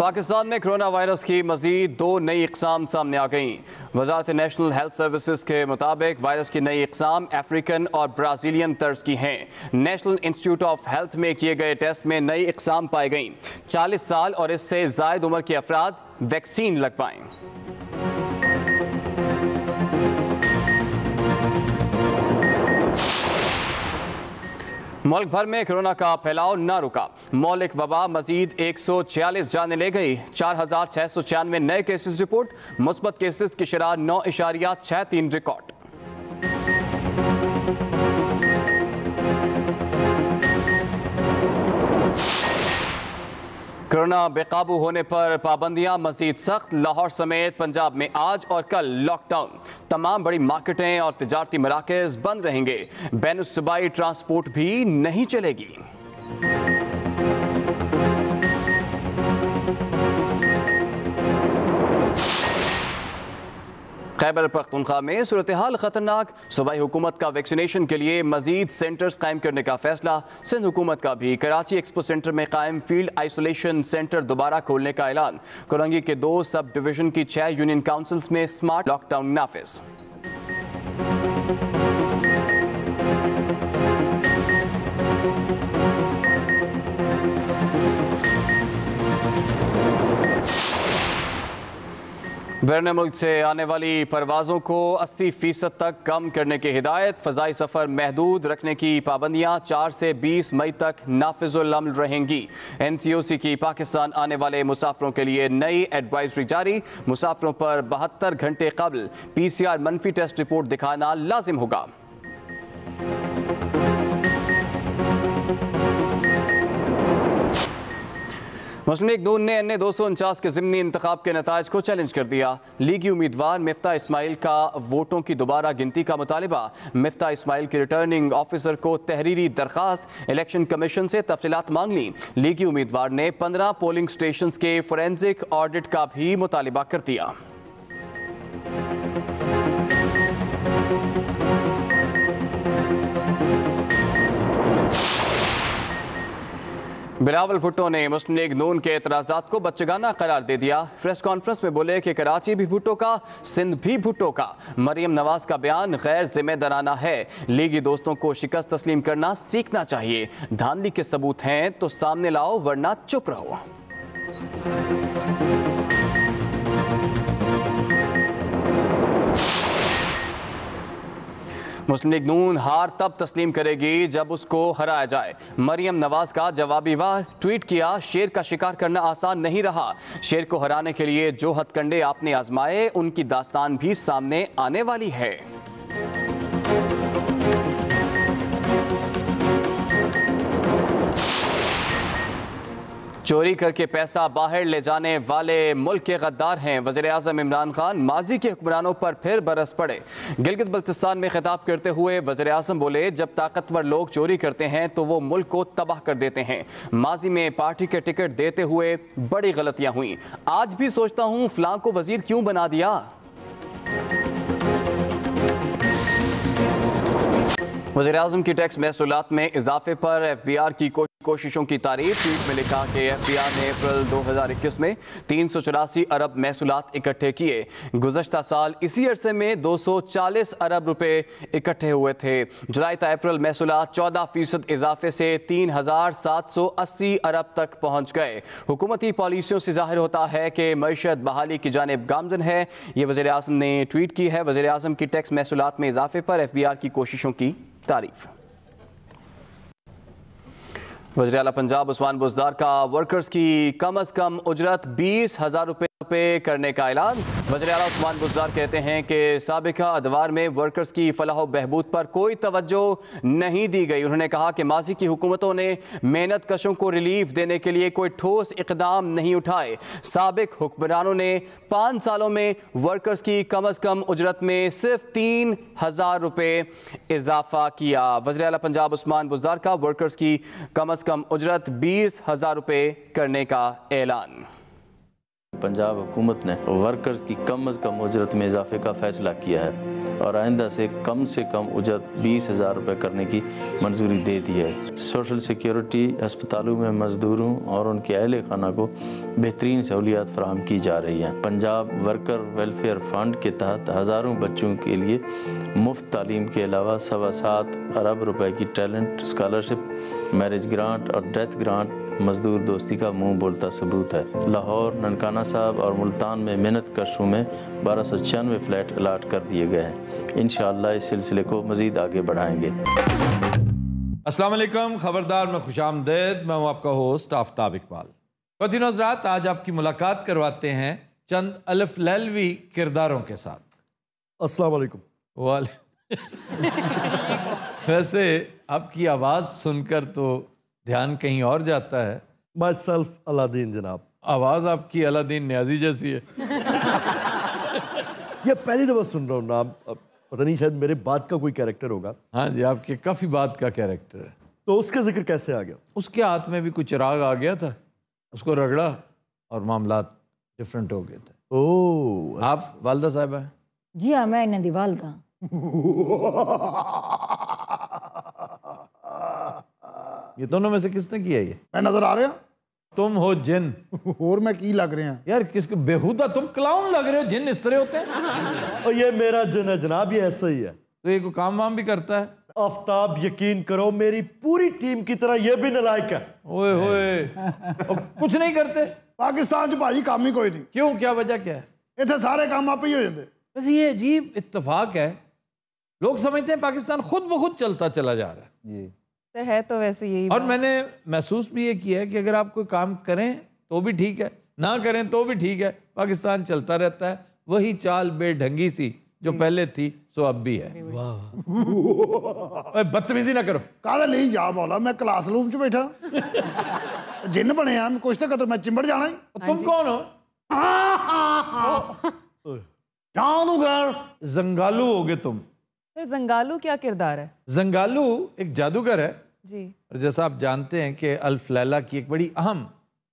पाकिस्तान में corona virus की मजीद दो नई इकसाम सामने आ गई वजारत नेशनल हेल्थ सर्विसेज के मुताबिक वायरस की नई इकसाम अफ्रीकन और ब्राज़ीलियन तर्ज की हैं नेशनल इंस्टीट्यूट ऑफ हेल्थ में किए गए टेस्ट में नई इकसाम पाई गई चालीस साल और इससे जायद उम्र के अफराद वैक्सीन लगवाएं मुल्क भर में कोरोना का फैलाव न रुका मौलिक वबा मजीद 146 जाने ले गई चार हजार छः सौ छियानवे नए केसेस रिपोर्ट मुस्बत केसेस की शराह नौ इशारिया छः तीन रिकॉर्ड कोरोना बेकाबू होने पर पाबंदियां मजीद सख्त लाहौर समेत पंजाब में आज और कल लॉकडाउन तमाम बड़ी मार्केटें और तजारती मराकज़ बंद रहेंगे बैन सूबाई ट्रांसपोर्ट भी नहीं चलेगी खैबर पख्तनख्वा में सूरत हाल खतरनाक सूबाई हुकूमत का वैक्सीनेशन के लिए मजीद सेंटर्स कायम करने का फैसला सिंध हुकूमत का भी कराची एक्सपो सेंटर में कायम फील्ड आइसोलेशन सेंटर दोबारा खोलने का ऐलान कुरंगी के दो सब डिवीजन की छह यूनियन काउंसिल्स में स्मार्ट लॉकडाउन नाफिज बैरन मुल्क से आने वाली परवाज़ों को 80 फीसद तक कम करने की हिदायत फ़जाई सफ़र महदूद रखने की पाबंदियाँ 4 से 20 मई तक नाफिजुलम रहेंगी एन सी ओ सी की पाकिस्तान आने वाले मुसाफरों के लिए नई एडवाइजरी जारी मुसाफरों पर बहत्तर घंटे कबल पी सी आर मनफी टेस्ट रिपोर्ट दिखाना लाजिम होगा मुस्लिम लीग नून ने अन्य दो सौ उनचास के ज़मनी इंतब के नतज को चैलेंज कर दिया लीगी उम्मीदवार मफ्ता इसमाइल का वोटों की दोबारा गिनती का मुतालबा मफ्ता इसमाइल की रिटर्निंग ऑफिसर को तहरीरी दरख्वास्त इलेक्शन कमीशन से तफसीत मांग ली लीगी उम्मीदवार ने पंद्रह पोलिंग स्टेशन के फोरेंसिक ऑडिट का भी मुतालबा कर दिया बिलावल भुट्टो ने मुस्लिम लीग नून के एतराज को बच्चगाना करार दे दिया प्रेस कॉन्फ्रेंस में बोले कि कराची भी भुट्टो का सिंध भी भुट्टो का मरियम नवाज का बयान गैर जिम्मेदाराना है लीगी दोस्तों को शिकस्त तस्लीम करना सीखना चाहिए धानली के सबूत हैं तो सामने लाओ वरना चुप रहो मुस्लिम लीग नून हार तब तस्लीम करेगी जब उसको हराया जाए मरियम नवाज का जवाबी वार ट्वीट किया शेर का शिकार करना आसान नहीं रहा शेर को हराने के लिए जो हथकंडे आपने आजमाए उनकी दास्तान भी सामने आने वाली है चोरी करके पैसा बाहर ले जाने वाले मुल्क के गद्दार हैं वजर अजम इमरान खान माजी के हुक्मरानों पर फिर बरस पड़े गिलगित बल्तिस्तान में खिताब करते हुए वजर अजम बोले जब ताकतवर लोग चोरी करते हैं तो वो मुल्क को तबाह कर देते हैं माजी में पार्टी के टिकट देते हुए बड़ी गलतियां हुई आज भी सोचता हूँ फलां को वजीर क्यों बना दिया वजी अजम की टैक्स महसूलत में इजाफे पर एफ बी आर की कोशिश कोशिशों की तारीफ ट्वीट में लिखा कि एफबीआर ने अप्रैल 2021 में तीन अरब महसूलत इकट्ठे किए गुजशत साल इसी अरसे में 240 अरब रुपए इकट्ठे हुए थे जुलाई तक अप्रैल महसूलत 14 फीसद इजाफे से 3,780 अरब तक पहुंच गए हुकूमती पॉलिसियों से जाहिर होता है कि मीशत बहाली की जानब गामजन है ये वजे अजम ने ट्वीट की है वजे अजम की टैक्स महसूलत में इजाफे पर एफ बी आर की कोशिशों की तारीफ़ वजरियाला पंजाब उस्मान बुजदार का वर्कर्स की कम अज कम उजरत बीस हज़ार रुपये पे करने का ऐलान वजर अला गुजार कहते हैं कि सबका अदवार में वर्कर्स की फलाह बहबूद पर कोई तोज्जो नहीं दी गई उन्होंने कहा कि माजी की हुकूमतों ने मेहनत कशों को रिलीफ देने के लिए कोई ठोस इकदाम नहीं उठाए सबक हुक्मरानों ने पाँच सालों में वर्कर्स की कम अज़ कम उजरत में सिर्फ तीन हज़ार रुपये इजाफा किया वजर अल पंजाब उस्मान गुजार का वर्कर्स की कम अज़ कम उजरत बीस हज़ार रुपये करने का ऐलान पंजाब हुकूमत ने वर्कर्स की कम अज़ कम उजरत में इजाफे का फैसला किया है और आइंदा से कम से कम उजरत बीस हज़ार रुपये करने की मंजूरी दे दी है सोशल सिक्योरिटी अस्पतालों में मजदूरों और उनके अहल खाना को बेहतरीन सहूलियात फराहम की जा रही हैं पंजाब वर्कर वेलफेयर फंड के तहत हज़ारों बच्चों के लिए मुफ्त तालीम के अलावा सवा सात अरब रुपये की टैलेंट स्कॉलरशिप मैरिज ग्रांट और डेथ ग्रांट मजदूर दोस्ती का मुंह बोलता सबूत है लाहौर ननकाना साहब और मुल्तान में मेहनत कशों में बारह सौ छियानवे फ्लैट अलाट कर दिए गए हैं इन इस सिलसिले को मज़ीद आगे बढ़ाएंगे असलम खबरदार में खुश आमदेद मैं हूँ आपका होस्ट आफ्ताब इकबाल वतिन हजरात आज आपकी मुलाकात करवाते हैं चंद अलफ लैलवी किरदारों के साथ असलकुम वाले वैसे आपकी आवाज़ सुनकर तो ध्यान कहीं और जाता है माई सेल्फ अलादीन जनाब आवाज़ आपकी अलादीन न्याजी जैसी है ये पहली दफ़ा सुन रहा हूँ ना पता नहीं शायद मेरे बात का कोई कैरेक्टर होगा हाँ जी आपके काफ़ी बात का कैरेक्टर है तो उसका जिक्र कैसे आ गया उसके हाथ में भी कुछ चिराग आ गया था उसको रगड़ा और मामला डिफरेंट हो गए थे ओ आप वालदा साहब हैं जी हाँ मैं नदी वालदा ये दोनों में से किसने किया ये मैं नजर आ रहा तुम हो जिन और मैं की लग रहे हैं यार किसके बेहुदा तुम क्लाउन लग रहे हो जिन इस तरह होते हैं और ये मेरा जिन है जनाब ये ऐसा ही है तो ये को काम वाम भी करता है आफ्ताब यकीन करो मेरी पूरी टीम की तरह ये भी नलायक है ओए ओए कुछ नहीं करते पाकिस्तान च भाजी काम ही कोई नहीं क्यों क्या वजह क्या है इतने सारे काम आप ही हो जाते बस ये अजीब इतफाक है लोग समझते हैं पाकिस्तान खुद ब खुद चलता चला जा रहा है जी सर तो है तो वैसे यही और मैंने महसूस भी ये किया है कि अगर आप कोई काम करें तो भी ठीक है ना करें तो भी ठीक है पाकिस्तान चलता रहता है वही चाल बेढंगी सी जो पहले थी सो अब भी है बदतमीजी ना करो कहा नहीं जा बोला मैं क्लासरूम च बैठा जिन बने हैं कुछ तो कदर मैं चिंबड़ जाना तुम हाँ कौन हो जंगालू जंगालू गए तुम फिर जंगालू क्या किरदार है जंगालू एक जादूगर है जी और जैसा आप जानते हैं कि अल्फ लैला की एक बड़ी अहम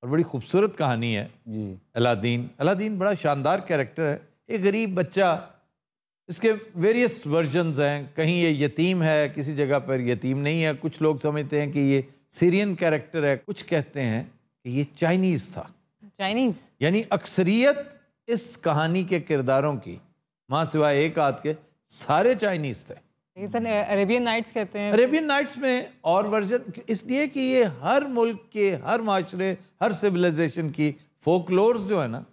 और बड़ी खूबसूरत कहानी है जी अलादीन अलादीन बड़ा शानदार कैरेक्टर है एक गरीब बच्चा इसके वेरियस वर्जन हैं कहीं ये यतीम है किसी जगह पर यतीम नहीं है कुछ लोग समझते हैं कि ये सीरियन कैरेक्टर है कुछ कहते हैं कि ये चाइनीज़ था चाइनीज़ यानी अक्सरियत इस कहानी के किरदारों की माँ सिवाय एक आद के सारे चाइनीज थे अरेबियन नाइट्स कहते हैं अरेबियन नाइट्स में और वर्जन इसलिए कि ये हर मुल्क के हर माशरे हर सिविलाइजेशन की फोकलोर्स जो है ना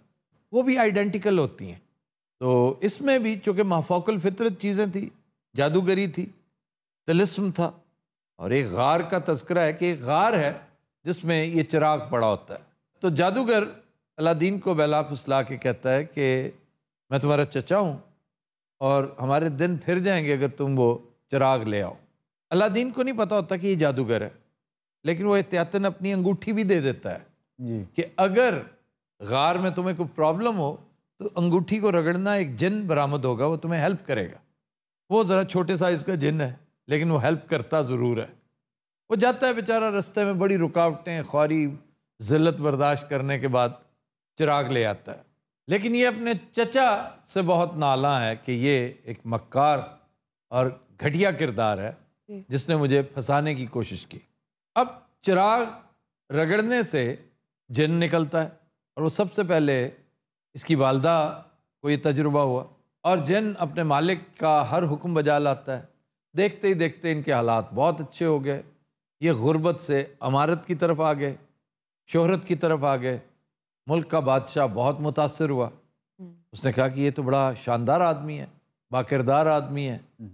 वो भी आइडेंटिकल होती हैं तो इसमें भी चूँकि माफोकल फितरत चीज़ें थी जादूगरी थी तलस्म था और एक गार का तस्करा है कि एक गार है जिसमें ये चिराग पड़ा होता है तो जादूगर अलादीन को बैलाप फुसला के कहता है कि मैं तुम्हारा चचा हूँ और हमारे दिन फिर जाएंगे अगर तुम वो चिराग ले आओ अलादीन को नहीं पता होता कि ये जादूगर है लेकिन वो एहतियातन अपनी अंगूठी भी दे देता है जी। कि अगर गार में तुम्हें कोई प्रॉब्लम हो तो अंगूठी को रगड़ना एक जिन बरामद होगा वो तुम्हें हेल्प करेगा वो ज़रा छोटे साइज़ का जिन है लेकिन वो हेल्प करता ज़रूर है वो जाता है बेचारा रस्ते में बड़ी रुकावटें ख्वारी ज़िल्लत बर्दाश्त करने के बाद चिराग ले आता है लेकिन ये अपने चचा से बहुत नाला है कि ये एक मक्कार और घटिया किरदार है जिसने मुझे फंसाने की कोशिश की अब चिराग रगड़ने से जिन निकलता है और वो सबसे पहले इसकी वालदा को ये तजुर्बा हुआ और जिन अपने मालिक का हर हुक्म बजा लाता है देखते ही देखते इनके हालात बहुत अच्छे हो गए ये गुर्बत से अमारत की तरफ आ गए शोहरत की तरफ आ गए मुल्क का बादशाह बहुत मुतासर हुआ हम्म। उसने कहा कि ये तो बड़ा शानदार आदमी है बाकिरदार आदमी है हम्म।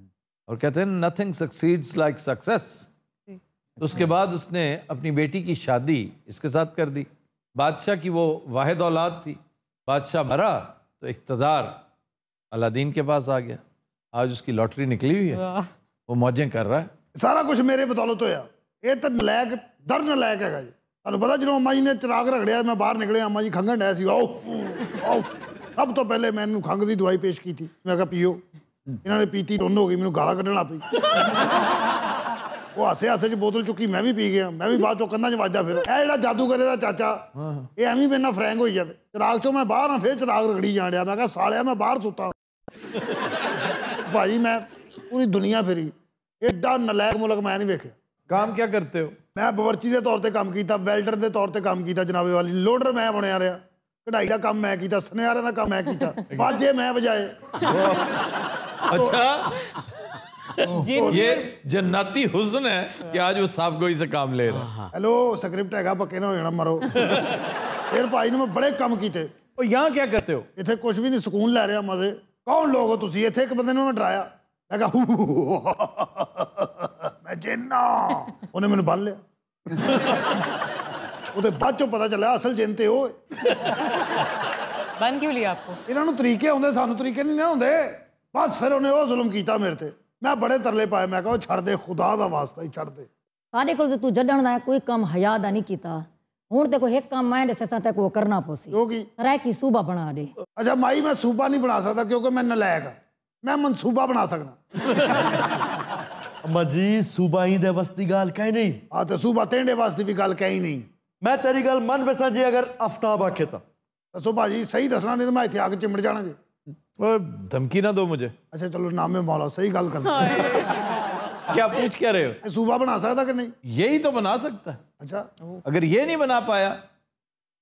और कहते हैं नथिंग सक्सीड्स लाइक सक्सेस तो उसके बाद उसने अपनी बेटी की शादी इसके साथ कर दी बादशाह की वो वाहिद औलाद थी बादशाह मरा तो इकतदार अलादीन के पास आ गया आज उसकी लॉटरी निकली हुई है वो मौजें कर रहा है सारा कुछ मेरे बदौलत तो हो यार ये तो लैक दर लैक है ਤੁਹਾਨੂੰ ਪਤਾ ਜਦੋਂ ਅੰਮਾ ਜੀ ਨੇ ਚਰਾਗ ਰਗੜਿਆ ਮੈਂ ਬਾਹਰ ਨਿਕਲਿਆ ਅੰਮਾ ਜੀ ਖੰਗਣ ਆਇਆ ਸੀ ਆਓ ਆਓ ਸਭ ਤੋਂ ਪਹਿਲੇ ਮੈਨੂੰ ਖੰਗ ਦੀ ਦਵਾਈ ਪੇਸ਼ ਕੀਤੀ ਮੈਂ ਕਿਹਾ ਪੀਓ ਇਹਨਾਂ ਨੇ ਪੀਤੀ ਟੁੰਨ ਹੋ ਗਈ ਮੈਨੂੰ ਗਾਲਾਂ ਕੱਢਣ ਲੱਗ ਪਈ ਉਹ ਹਾਸੇ ਹਾਸੇ ਚ ਬੋਤਲ ਚੁੱਕੀ ਮੈਂ ਵੀ ਪੀ ਗਿਆ ਮੈਂ ਵੀ ਬਾਅਦ ਚੋਂ ਕੰਨਾਂ 'ਚ ਵੱਜਦਾ ਫਿਰ ਇਹ ਜਿਹੜਾ ਜਾਦੂਗਰੇ ਦਾ ਚਾਚਾ ਇਹ ਐਵੇਂ ਮੇਰੇ ਨਾਲ ਫਰੈਂਕ ਹੋਈ ਜਾਵੇ ਚਰਾਗ ਚੋਂ ਮੈਂ ਬਾਹਰ ਆ ਫੇਰ ਚਰਾਗ ਰਗੜੀ ਜਾਣ ਡਿਆ ਮੈਂ ਕਿਹਾ ਸਾਲਿਆ ਮੈਂ ਬਾਹਰ ਸੁੱਤਾ ਭਾਈ ਮੈਂ ਪੂਰੀ ਦੁਨੀਆ ਫੇਰੀ ਐਡਾ ਨਲਾਇਕ ਮੁਲਕ ਮੈਂ ਨਹੀਂ ਵੇਖਿਆ काम क्या करते हो मैं बवरची के तौर पर काम किया वैल्डर के तौर पर काम किया जनाबे वाली लोडर मैं बनया रहा कढ़ाई का काम मैं किया सुनहार का काम मैं किया बाजे मैं बजाए अच्छा ये जन्नती हुसन है कि आज वो साफ गोई से काम ले रहा हेलो स्क्रिप्ट है पक्के ना हो जाना मरो फिर भाई ने मैं बड़े काम किए और यहाँ क्या करते हो इतने कुछ भी नहीं सुकून लै रहा मजे कौन लोग हो तुम इतने एक बंद ने मैं डराया जिन्ना उन्हें मैंने लिया बाद चो पता चला असल जिनते हो बन क्यों लिया आपको इन्होंने तरीके होंगे सानू तरीके नहीं लिया बस फिर उन्हें वह जुलम किया मेरे से मैं बड़े तरले पाए मैं कहो छड़ दे खुदा का वास्ता ही छड़ दे सारे को तू जडन कोई कम हया का नहीं किया हूँ देखो एक काम मैं दसा तक वो करना पोसी रह की सूबा बना दे अच्छा माई मैं सूबा नहीं बना सकता क्योंकि मैं नलायक मैं मनसूबा बना सकता मजी सूबा ही दे वस्ती गाल कहीं नहीं हाँ तो सूबा तेंडे वास्ती भी गाल कहीं नहीं मैं तेरी गल मन बेसा जी अगर आफ्ताब आखे तो दसो भाजी सही दसना नहीं तो मैं इतने आके चिमड़ जाना जी ओए धमकी ना दो मुझे अच्छा चलो नाम में मौला सही गल कर क्या पूछ क्या रहे हो सूबा बना सकता कि नहीं यही तो बना सकता अच्छा अगर ये नहीं बना पाया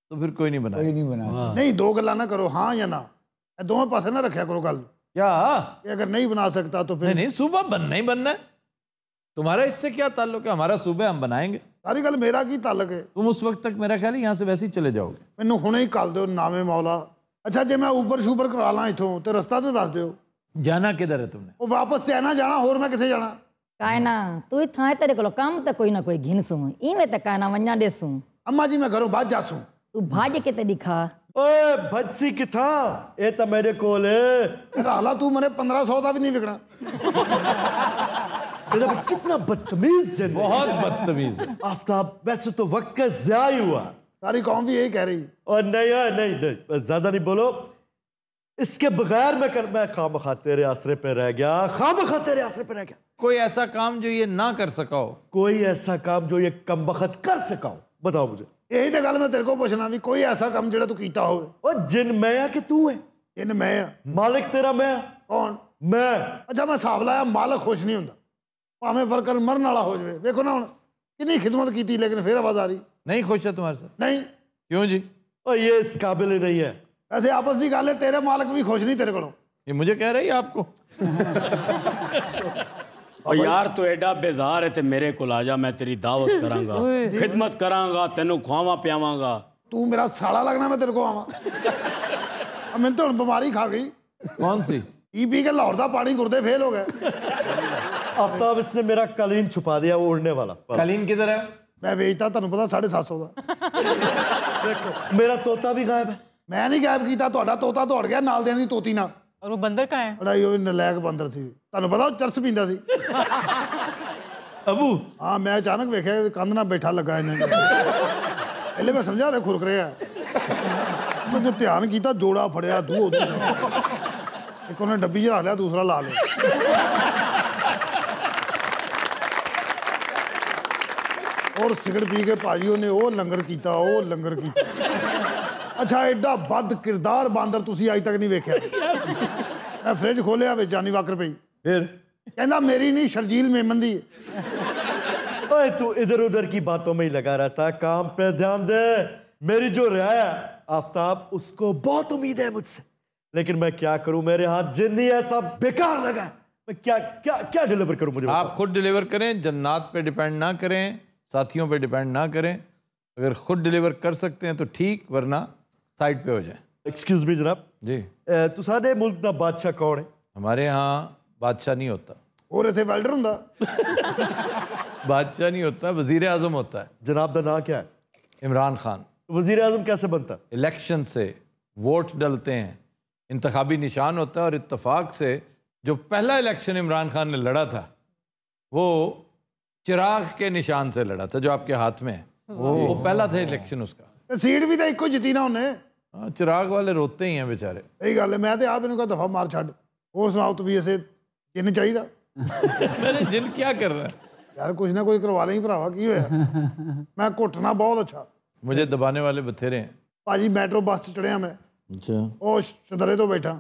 तो फिर कोई नहीं बना कोई नहीं बना सकता नहीं दो गल्ला ना करो हाँ या ना दोनों पासे ना रखा करो गल क्या अगर नहीं बना सकता तो फिर नहीं सूबा बनना ही बनना है तुम्हारा इससे क्या ताल्लुक है हमारा सुबह हम बनाएंगे सारी गल मेरा की ताल्लुक है तुम उस वक्त तक मेरा ख्याल यहाँ से वैसे ही चले जाओगे मैंने हमने ही कल दो नामे मौला अच्छा जे मैं ऊपर शूबर करा ला इतों तो रस्ता तो दस दौ जाना किधर है तुमने वापस से आना जाना और मैं कितने जाना कायना तू ही थाए तेरे को काम तो कोई ना कोई घिन सू इवें कायना वन देसू अम्मा जी मैं घरों बाद जा तू भाज के तो दिखा ओए भजसी कि था ये तो मेरे कोल राला तू मेरे पंद्रह सौ का भी नहीं बिकना मतलब कितना बदतमीज जन बहुत बदतमीज आफ्ताब वैसे तो वक्त का जया हुआ सारी कौम भी यही कह रही और नहीं है हाँ, नहीं नहीं ज्यादा नहीं बोलो इसके बगैर मैं कर मैं खाम खा तेरे आसरे पे रह गया खाम खा तेरे आसरे पे रह गया कोई ऐसा काम जो ये ना कर सका हो कोई ऐसा काम जो ये कम बखत कर सका हो बताओ मुझे यही तो गल मैं तेरे को पूछना भी कोई ऐसा काम जो तू किया हो और जिन मैं कि तू है जिन मैं मालिक तेरा मैं कौन मैं अच्छा मैं साफ लाया मालिक खुश नहीं होता ਭਾਵੇਂ ਵਰਕਰ ਮਰਨ ਵਾਲਾ ਹੋ ਜਾਵੇ ਵੇਖੋ ਨਾ ਹੁਣ ਕਿੰਨੀ ਖਿਦਮਤ ਕੀਤੀ लेकिन फिर आवाज आ रही नहीं खुश है तुम्हारे साथ नहीं क्यों जी और ये इस काबिल ही नहीं है ऐसे आपस की गाल है तेरे मालिक भी खुश नहीं तेरे को ये मुझे कह रही है आपको और यार तू तो एडा बेजार है ते मेरे को आजा मैं तेरी दावत करांगा खिदमत करांगा तेन खुआवा पियावांगा तू मेरा साला लगना मैं तेरे को आवा मैंने तो बीमारी खा गई कौन सी ई पी के लाहौर का पानी गुरदे फेल हो गए आफ्ताब इसने मेरा कलीन छुपा दिया वो उड़ने वाला कलीन किधर है मैं बेचता तुम पता साढ़े सात सौ का मेरा तोता भी गायब है मैं नहीं गायब किया तोता दौड़ गया नाल देने की तोती ना और वो बंदर का है अड़ाई वो नलायक बंदर सी तुम पता ਉਹ ਚਰਸ ਪੀਂਦਾ अबू हाँ मैं अचानक वेख्या कंध ना बैठा लगा इन्हें पहले मैं समझा रहा खुरक रहा ਰਿਹਾ ਮੈਂ ਜੋ ਧਿਆਨ ਕੀਤਾ ਜੋੜਾ ਫੜਿਆ ਦੂ ਉਹ ਇੱਕ ਉਹਨੇ ਡੱਬੀ ਜਰਾ ਲਿਆ और सिगर पी के ਭਾਜੀ ने वो लंगर किया लंगर ਲੰਗਰ अच्छा एडा बद किरदार बंदर तुम अज तक नहीं ਨਹੀਂ मैं फ्रिज खोलिया वे जानी वाकर पी फिर कहना मेरी नहीं शर्जील मेमन दी तू इधर उधर की बातों में ही लगा रहता था काम पे ध्यान दे मेरी जो रियाया आफ्ताब उसको बहुत उम्मीद है मुझसे लेकिन मैं क्या करूं मेरे हाथ जिन्नी ऐसा बेकार लगा मैं क्या क्या क्या डिलीवर करूं मुझे आप खुद डिलीवर करें जन्नात पे डिपेंड ना करें साथियों पे डिपेंड ना करें अगर खुद डिलीवर कर सकते हैं तो ठीक वरना साइड पे हो जाए एक्सक्यूज मी जनाब जी तो सारे मुल्क का बादशाह कौन है हमारे यहाँ बादशाह नहीं होता और इतने वेल्डर हों बादशाह नहीं होता वजीर आजम होता है जनाब का नाम क्या है इमरान खान तो वजीर आजम कैसे बनता इलेक्शन से वोट डलते हैं इंतबी निशान होता है और इतफाक़ से जो पहला इलेक्शन इमरान खान ने लड़ा था वो चिराग के निशान से लड़ा था जो आपके हाथ में है वो पहला था इलेक्शन उसका तो सीट भी था तो एक जीती ना उन्हें हाँ, चिराग वाले रोते ही हैं बेचारे यही गल है मैं तो आप इनका दफा मार छो और सुनाओ तू भी ऐसे जिन चाहिए मैंने जिन क्या कर रहा है यार कुछ ना कुछ करवा लेंगे भरावा की होया मैं घुटना बहुत अच्छा मुझे दबाने वाले बथेरे हैं भाजी मेट्रो बस चढ़िया मैं अच्छा और सदरे तो बैठा